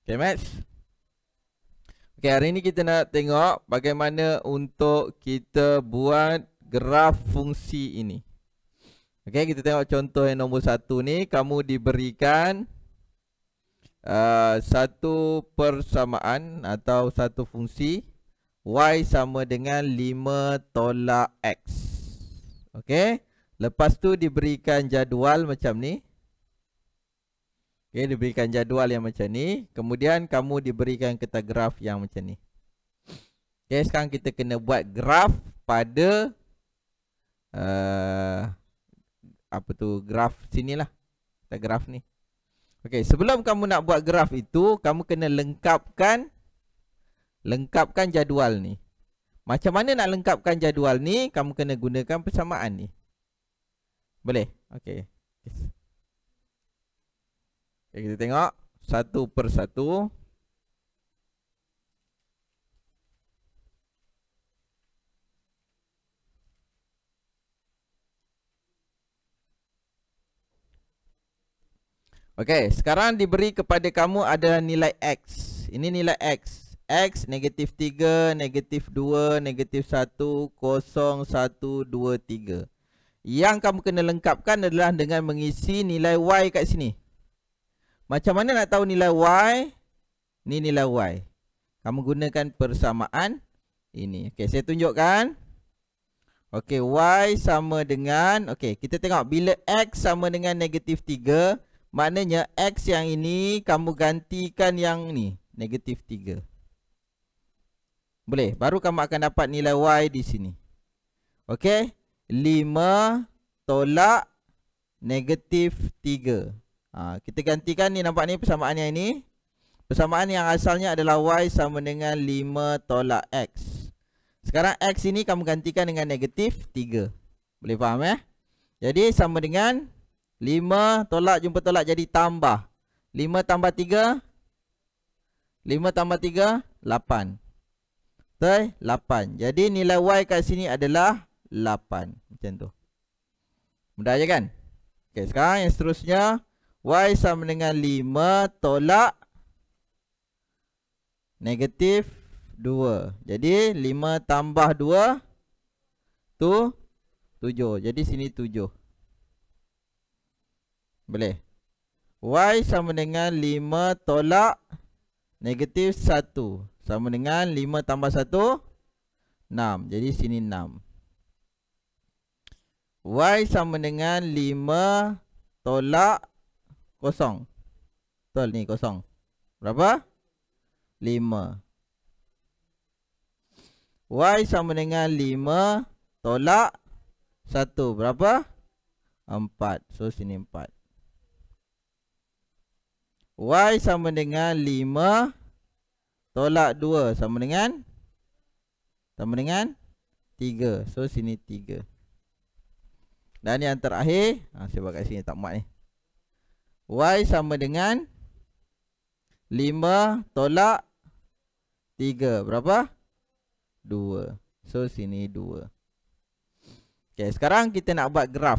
Okay, Max. Okay, hari ini kita nak tengok bagaimana untuk kita buat graf fungsi ini. Okay, kita tengok contoh yang nombor satu ni. Kamu diberikan uh, satu persamaan atau satu fungsi. Y sama dengan 5 tolak X. Okay. Lepas tu diberikan jadual macam ni. Okey, diberikan jadual yang macam ni. Kemudian kamu diberikan kertas graf yang macam ni. Okey, sekarang kita kena buat graf pada uh, apa tu graf sinilah. Kita graf ni. Okey, sebelum kamu nak buat graf itu, kamu kena lengkapkan lengkapkan jadual ni. Macam mana nak lengkapkan jadual ni? Kamu kena gunakan persamaan ni. Boleh? Okey. Okay, kita tengok satu per satu. Okey, sekarang diberi kepada kamu adalah nilai X. Ini nilai X. X, negatif 3, negatif 2, negatif 1, kosong 1, 2, 3. Yang kamu kena lengkapkan adalah dengan mengisi nilai Y kat sini. Macam mana nak tahu nilai Y? Ni nilai Y. Kamu gunakan persamaan ini. Okey, saya tunjukkan. Okey, Y sama dengan... Okey, kita tengok bila X sama dengan negatif 3. Maknanya X yang ini kamu gantikan yang ni. Negatif 3. Boleh? Baru kamu akan dapat nilai Y di sini. Okey. 5 tolak negatif Ha, kita gantikan ni nampak ni persamaannya ini. Persamaan yang asalnya adalah y sama dengan 5 tolak x. Sekarang x ini kamu gantikan dengan negatif 3. Boleh faham eh? Jadi sama dengan 5 tolak jumpa tolak jadi tambah. 5 tambah 3. 5 tambah 3, 8. Betul? 8. Jadi nilai y kat sini adalah 8. Macam tu. Mudah je kan? Okay, sekarang yang seterusnya. Y sama dengan 5 tolak negatif 2. Jadi 5 tambah 2 tu 7. Jadi sini 7. Boleh? Y sama dengan 5 tolak negatif 1. Sama dengan 5 tambah 1, 6. Jadi sini 6. Y sama dengan 5 tolak kosong Betul ni kosong Berapa? 5 Y sama dengan 5 Tolak 1 Berapa? 4 So sini 4 Y sama dengan 5 Tolak 2 Sama dengan Sama dengan 3 So sini 3 Dan yang terakhir ah, Saya buat kat sini tak muat ni Y sama dengan 5 tolak 3 Berapa? 2 So sini 2 Okay sekarang kita nak buat graf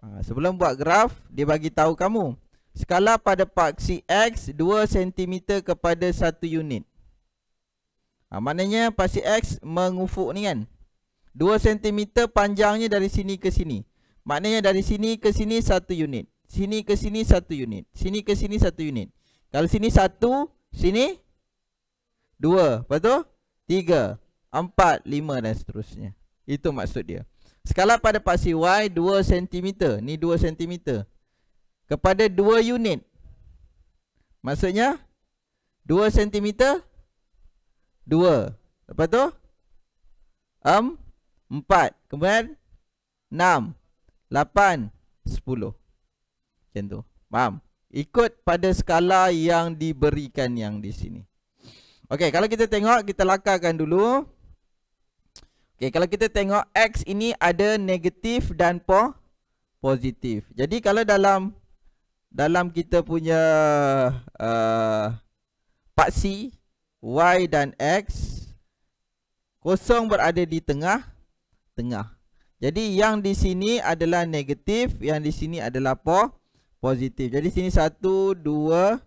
ha, Sebelum buat graf Dia bagi tahu kamu Skala pada paksi X 2 cm kepada 1 unit ha, Maknanya paksi X mengufuk ni kan 2 cm panjangnya dari sini ke sini Maknanya dari sini ke sini 1 unit sini ke sini satu unit. Sini ke sini satu unit. Kalau sini satu, sini dua. Lepas tu, tiga, empat, lima dan seterusnya. Itu maksud dia. Skala pada paksi Y, dua sentimeter. Ni dua sentimeter Kepada dua unit. Maksudnya, dua sentimeter, dua, Lepas tu, 4. Kemudian, enam, lapan, sepuluh. Macam tu. Faham? Ikut pada skala yang diberikan yang di sini. Okey, kalau kita tengok, kita lakarkan dulu. Okey, kalau kita tengok X ini ada negatif dan po positif. Jadi kalau dalam dalam kita punya uh, paksi Y dan X kosong berada di tengah tengah. Jadi yang di sini adalah negatif, yang di sini adalah positif positif. Jadi sini 1 2 3.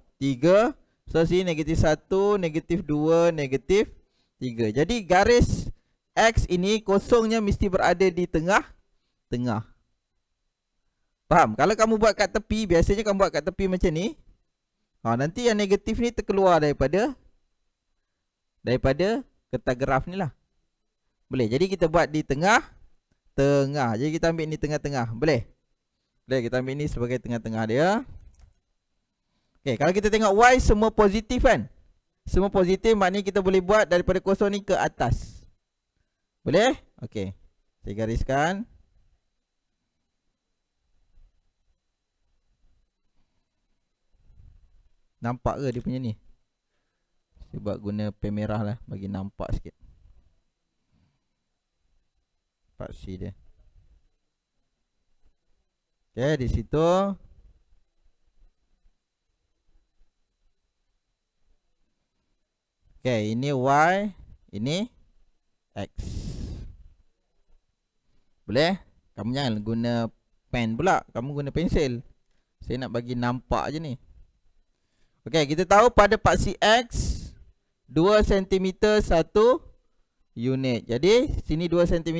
So sini negatif 1, negatif 2, negatif 3. Jadi garis x ini kosongnya mesti berada di tengah tengah. Faham? Kalau kamu buat kat tepi, biasanya kamu buat kat tepi macam ni. Ha, nanti yang negatif ni terkeluar daripada daripada kertas graf ni lah. Boleh. Jadi kita buat di tengah tengah. Jadi kita ambil ni tengah-tengah. Boleh? Okey, kita ambil ni sebagai tengah-tengah dia. Okey, kalau kita tengok Y semua positif kan? Semua positif maknanya kita boleh buat daripada kosong ni ke atas. Boleh? Okey. Saya gariskan. Nampak ke dia punya ni? Saya buat guna pen merah lah bagi nampak sikit. Paksi dia. Okey, di situ Okay, ini y, ini x. Boleh? Kamu jangan guna pen pula, kamu guna pensel. Saya nak bagi nampak aje ni. Okey, kita tahu pada paksi x 2 cm 1 unit. Jadi sini 2 cm,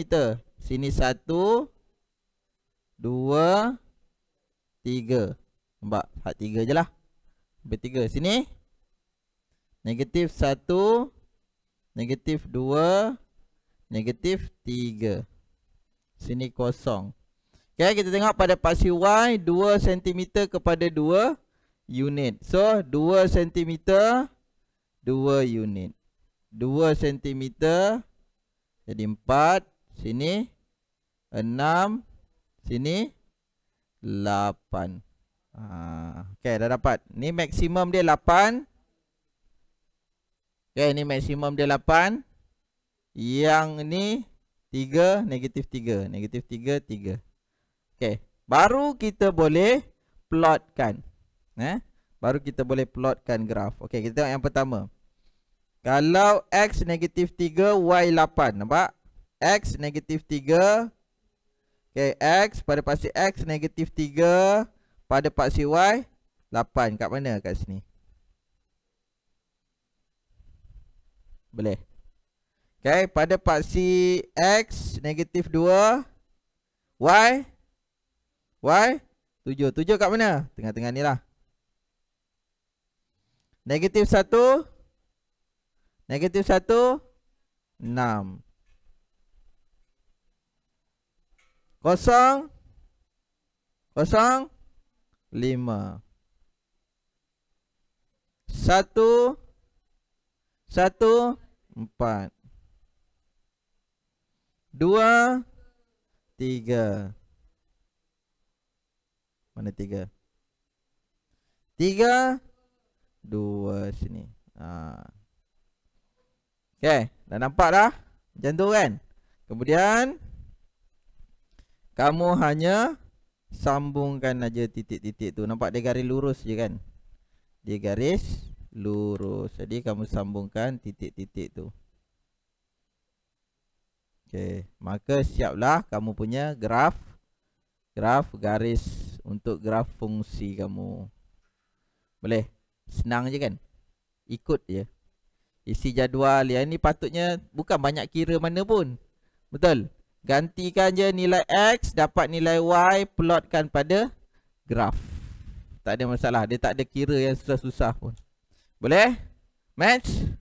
sini 2 3 nampak tiga 3 lah, lebih tiga. sini negatif satu, negatif dua, negatif tiga. sini kosong okey kita tengok pada paksi y dua sentimeter kepada dua unit so dua sentimeter, dua unit dua sentimeter jadi empat, sini 6 sini 8 ha, Okay dah dapat Ni maksimum dia 8 Okay ni maksimum dia 8 Yang ni 3 Negatif 3 Negatif 3 3 Okay Baru kita boleh plotkan eh? Baru kita boleh plotkan graf Okay kita tengok yang pertama Kalau X negatif 3 Y 8 Nampak? X negatif 3 Okay, X pada paksi X negatif 3 pada paksi Y 8. Kat mana? Kat sini. Boleh. Okay, pada paksi X negatif 2 Y Y 7. 7 kat mana? Tengah-tengah ni lah. Negatif 1 Negatif 1 6 kosong kosong lima satu satu empat dua tiga mana tiga tiga dua sini ah ha. okay dah nampak dah jantung kan kemudian kamu hanya sambungkan aja titik-titik tu. Nampak dia garis lurus je kan? Dia garis lurus. Jadi kamu sambungkan titik-titik tu. Okey, maka siaplah kamu punya graf graf garis untuk graf fungsi kamu. Boleh. Senang je kan? Ikut je. Isi jadual. Yang ni patutnya bukan banyak kira mana pun. Betul? Gantikan je nilai X dapat nilai Y plotkan pada graf. Tak ada masalah. Dia tak ada kira yang susah-susah pun. Boleh? Match?